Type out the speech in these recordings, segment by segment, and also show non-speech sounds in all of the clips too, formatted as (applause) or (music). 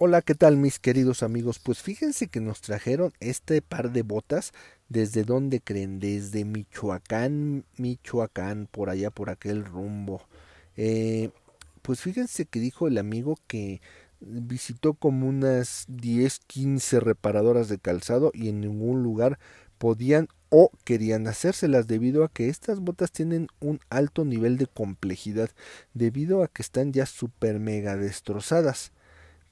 Hola, ¿qué tal mis queridos amigos? Pues fíjense que nos trajeron este par de botas. ¿Desde dónde creen? Desde Michoacán, Michoacán, por allá, por aquel rumbo. Eh, pues fíjense que dijo el amigo que visitó como unas 10, 15 reparadoras de calzado y en ningún lugar podían o querían hacérselas debido a que estas botas tienen un alto nivel de complejidad debido a que están ya super mega destrozadas.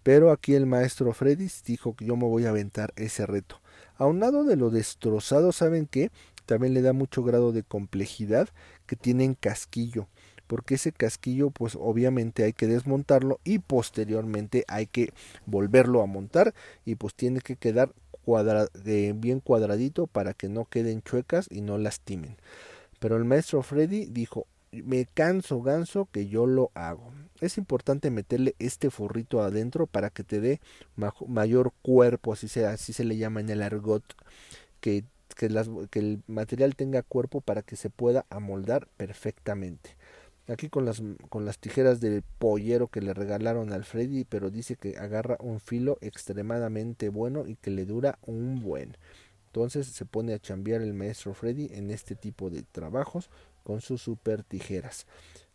Pero aquí el maestro Freddy dijo que yo me voy a aventar ese reto. A un lado de lo destrozado, ¿saben qué? También le da mucho grado de complejidad que tienen casquillo porque ese casquillo pues obviamente hay que desmontarlo y posteriormente hay que volverlo a montar y pues tiene que quedar bien cuadradito para que no queden chuecas y no lastimen. Pero el maestro Freddy dijo, me canso ganso que yo lo hago es importante meterle este forrito adentro para que te dé mayor cuerpo, así, así se le llama en el argot, que, que, el material tenga cuerpo para que se pueda amoldar perfectamente. Aquí con las, con las tijeras del pollero que le regalaron al Freddy, pero dice que agarra un filo extremadamente bueno y que le dura un buen. Entonces se pone a chambear el maestro Freddy en este tipo de trabajos con sus super tijeras.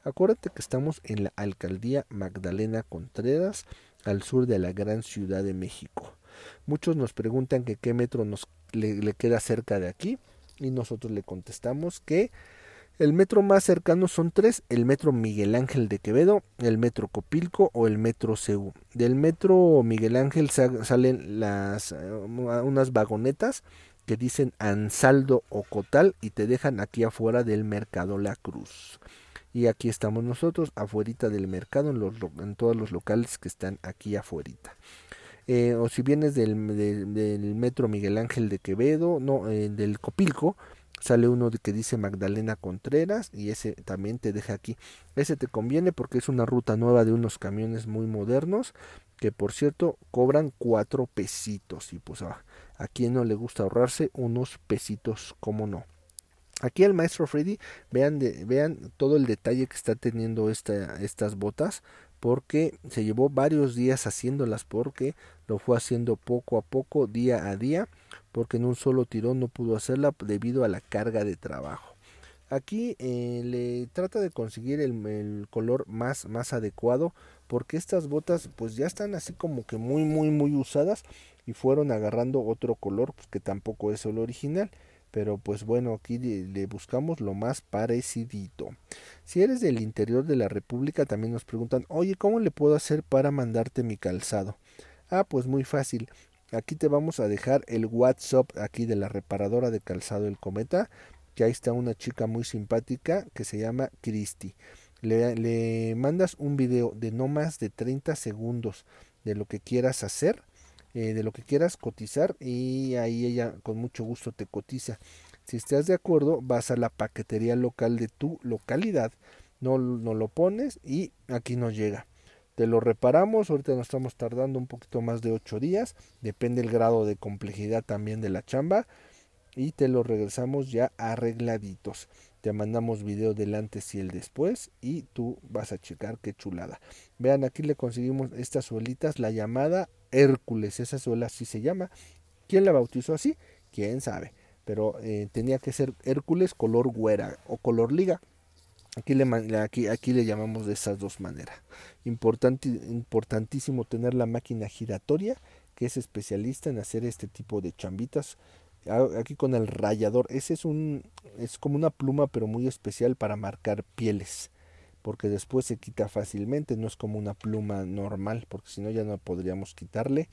Acuérdate que estamos en la alcaldía Magdalena Contreras, al sur de la gran Ciudad de México. Muchos nos preguntan que qué metro nos le, queda cerca de aquí y nosotros le contestamos que el metro más cercano son tres, el metro Miguel Ángel de Quevedo, el metro Copilco o el metro CEU. Del metro Miguel Ángel salen eh, unas vagonetas que dicen Ansaldo o Cotal y te dejan aquí afuera del Mercado La Cruz. Y aquí estamos nosotros, afuerita del mercado, en, los, en todos los locales que están aquí afuera. Eh, o si vienes del, del, metro Miguel Ángel de Quevedo, no, eh, del Copilco, sale uno que dice Magdalena Contreras y ese también te deja aquí. Ese te conviene porque es una ruta nueva de unos camiones muy modernos que por cierto cobran cuatro pesitos y pues ah, a quien no le gusta ahorrarse unos pesitos, como no. Aquí el maestro Freddy, vean, vean todo el detalle que está teniendo estas botas, porque se llevó varios días haciéndolas, porque lo fue haciendo poco a poco, día a día, porque en un solo tirón no pudo hacerla debido a la carga de trabajo. Aquí eh, le trata de conseguir el, color más, más adecuado, porque estas botas pues ya están así como que muy, muy, muy usadas y fueron agarrando otro color pues, que tampoco es el original. Pero pues bueno, aquí le buscamos lo más parecidito. Si eres del interior de la República, también nos preguntan, oye, ¿cómo le puedo hacer para mandarte mi calzado? Ah, pues muy fácil. Aquí te vamos a dejar el WhatsApp aquí de la reparadora de calzado El Cometa, que ahí está una chica muy simpática que se llama Christy. Le, le mandas un video de no más de 30 segundos de lo que quieras hacer eh, de lo que quieras cotizar y ahí ella con mucho gusto te cotiza. Si estás de acuerdo, vas a la paquetería local de tu localidad, no, no lo pones y aquí nos llega. Te lo reparamos, ahorita nos estamos tardando un poquito más de 8 días, depende el grado de complejidad también de la chamba y te lo regresamos ya arregladitos. Te mandamos video del antes y el después y tú vas a checar qué chulada. Vean, aquí le conseguimos estas suelitas, la llamada Hércules, esa suela así se llama. ¿Quién la bautizó así? ¿Quién sabe? Pero eh, tenía que ser Hércules color güera o color liga. Aquí le, aquí, aquí le llamamos de esas dos maneras. Importante, importantísimo tener la máquina giratoria que es especialista en hacer este tipo de chambitas. Aquí con el rayador. Ese es un es como una pluma pero muy especial para marcar pieles porque después se quita fácilmente, no es como una pluma normal, porque si no ya no podríamos quitarle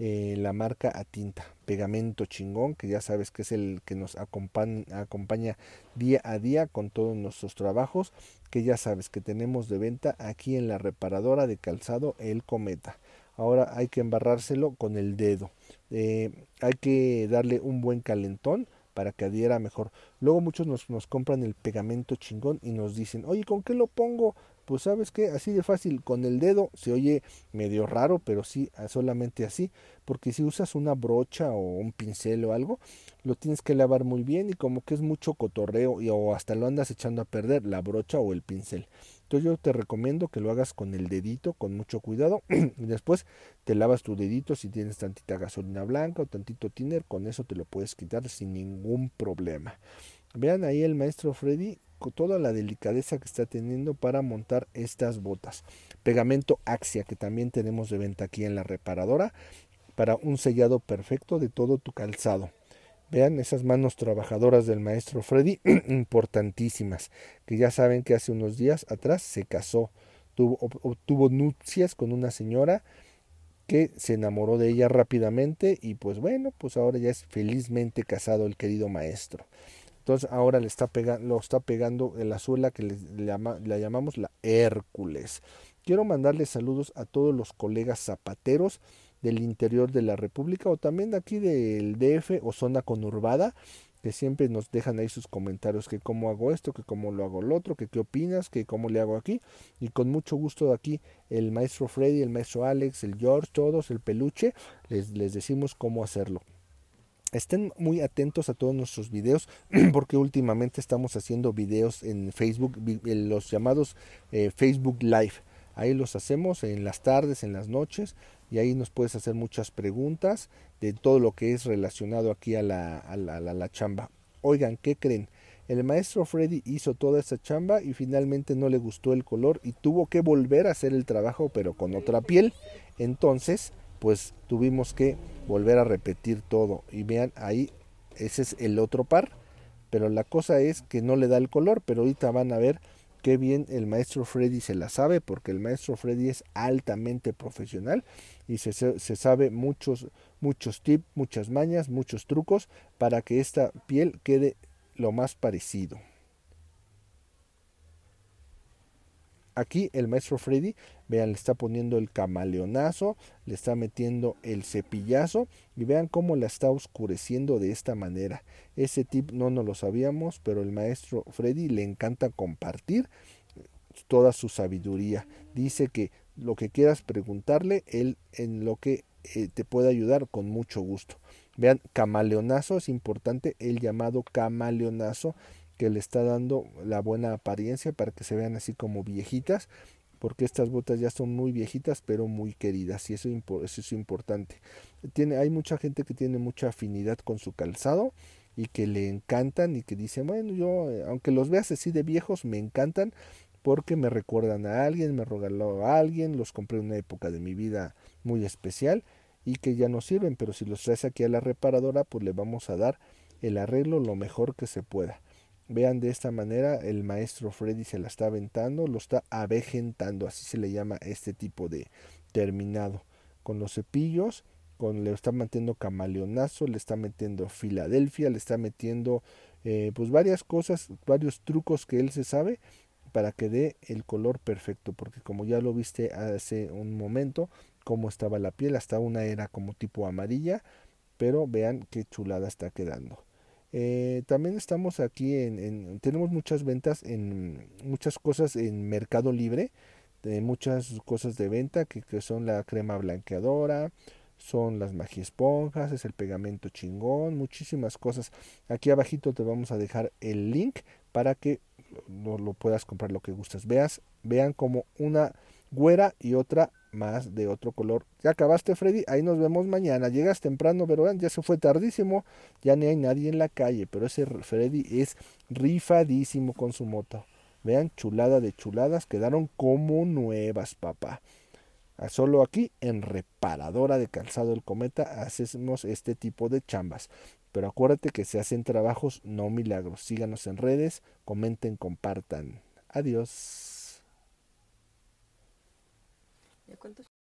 eh, la marca a tinta, pegamento chingón, que ya sabes que es el que nos acompaña, día a día con todos nuestros trabajos, que ya sabes que tenemos de venta aquí en la reparadora de calzado El Cometa. Ahora hay que embarrárselo con el dedo. Eh, hay que darle un buen calentón para que adhiera mejor. Luego muchos nos, compran el pegamento chingón y nos dicen, oye, ¿con qué lo pongo? Pues sabes qué, así de fácil, con el dedo, se oye medio raro, pero sí, solamente así, porque si usas una brocha o un pincel o algo, lo tienes que lavar muy bien y como que es mucho cotorreo y, o hasta lo andas echando a perder, la brocha o el pincel. Entonces yo te recomiendo que lo hagas con el dedito, con mucho cuidado. (clears throat) y después te lavas tu dedito si tienes tantita gasolina blanca o tantito tiner, con eso te lo puedes quitar sin ningún problema. Vean ahí el maestro Freddy con toda la delicadeza que está teniendo para montar estas botas. Pegamento Axia que también tenemos de venta aquí en la reparadora para un sellado perfecto de todo tu calzado. Vean esas manos trabajadoras del maestro Freddy, (clears throat) importantísimas, que ya saben que hace unos días atrás se casó, tuvo, obtuvo nupcias con una señora que se enamoró de ella rápidamente y pues bueno, pues ahora ya es felizmente casado el querido maestro. Entonces ahora le está lo está pegando en la suela que le, la llamamos la Hércules. Quiero mandarles saludos a todos los colegas zapateros del interior de la República o también de aquí del DF o zona conurbada que siempre nos dejan ahí sus comentarios, que cómo hago esto, que cómo lo hago el otro, que qué opinas, que cómo le hago aquí. Y con mucho gusto de aquí el maestro Freddy, el maestro Alex, el George, todos, el peluche, les, les decimos cómo hacerlo. Estén muy atentos a todos nuestros videos (clears throat) porque últimamente estamos haciendo videos en Facebook, eh, los llamados eh, Facebook Live. Ahí los hacemos en las tardes, en las noches y ahí nos puedes hacer muchas preguntas de todo lo que es relacionado aquí a la, a la, a la chamba. Oigan, ¿qué creen? El maestro Freddy hizo toda esa chamba y finalmente no le gustó el color y tuvo que volver a hacer el trabajo pero con otra piel. Entonces, pues tuvimos que volver a repetir todo. Y vean, ahí ese es el otro par. Pero la cosa es que no le da el color, pero ahorita van a ver qué bien el maestro Freddy se la sabe, porque el maestro Freddy es altamente profesional y se, se sabe muchos, muchos tips, muchas mañas, muchos trucos para que esta piel quede lo más parecido. Aquí el maestro Freddy, vean, le está poniendo el camaleonazo, le está metiendo el cepillazo y vean cómo la está oscureciendo de esta manera. Ese tip no nos lo sabíamos, pero el maestro Freddy le encanta compartir toda su sabiduría. Dice que lo que quieras preguntarle, él en lo que eh, te puede ayudar con mucho gusto. Vean, camaleonazo es importante, el llamado camaleonazo que le está dando la buena apariencia para que se vean así como viejitas, porque estas botas ya son muy viejitas pero muy queridas y eso, eso es importante. Tiene, hay mucha gente que tiene mucha afinidad con su calzado y que le encantan y que dicen, bueno, yo eh, aunque los veas así de viejos, me encantan porque me recuerdan a alguien, me regaló a alguien, los compré en una época de mi vida muy especial y que ya no sirven, pero si los traes aquí a la reparadora, pues le vamos a dar el arreglo lo mejor que se pueda. Vean de esta manera, el maestro Freddy se la está aventando, lo está avejentando, así se le llama este tipo de terminado. Con los cepillos, con, le está metiendo camaleonazo, le está metiendo Filadelfia, le está metiendo eh, pues varias cosas, varios trucos que él se sabe para que dé el color perfecto, porque como ya lo viste hace un momento, Como estaba la piel, hasta una era como tipo amarilla, pero vean qué chulada está quedando. Eh, también estamos aquí en, tenemos muchas ventas en muchas cosas en Mercado Libre, de muchas cosas de venta que, son la crema blanqueadora, son las esponjas es el pegamento chingón, muchísimas cosas. Aquí abajito te vamos a dejar el link para que lo, lo puedas comprar lo que gustas. Veas, vean como una güera y otra más de otro color. Ya acabaste, Freddy. Ahí nos vemos mañana. Llegas temprano, pero Ya se fue tardísimo. Ya ni hay nadie en la calle. Pero ese Freddy es rifadísimo con su moto. Vean, chulada de chuladas. Quedaron como nuevas, papá. Ah, solo aquí en Reparadora de Calzado el Cometa hacemos este tipo de chambas. Pero acuérdate que se hacen trabajos, no milagros. Síganos en redes, comenten, compartan. Adiós. ¿Ya cuántos?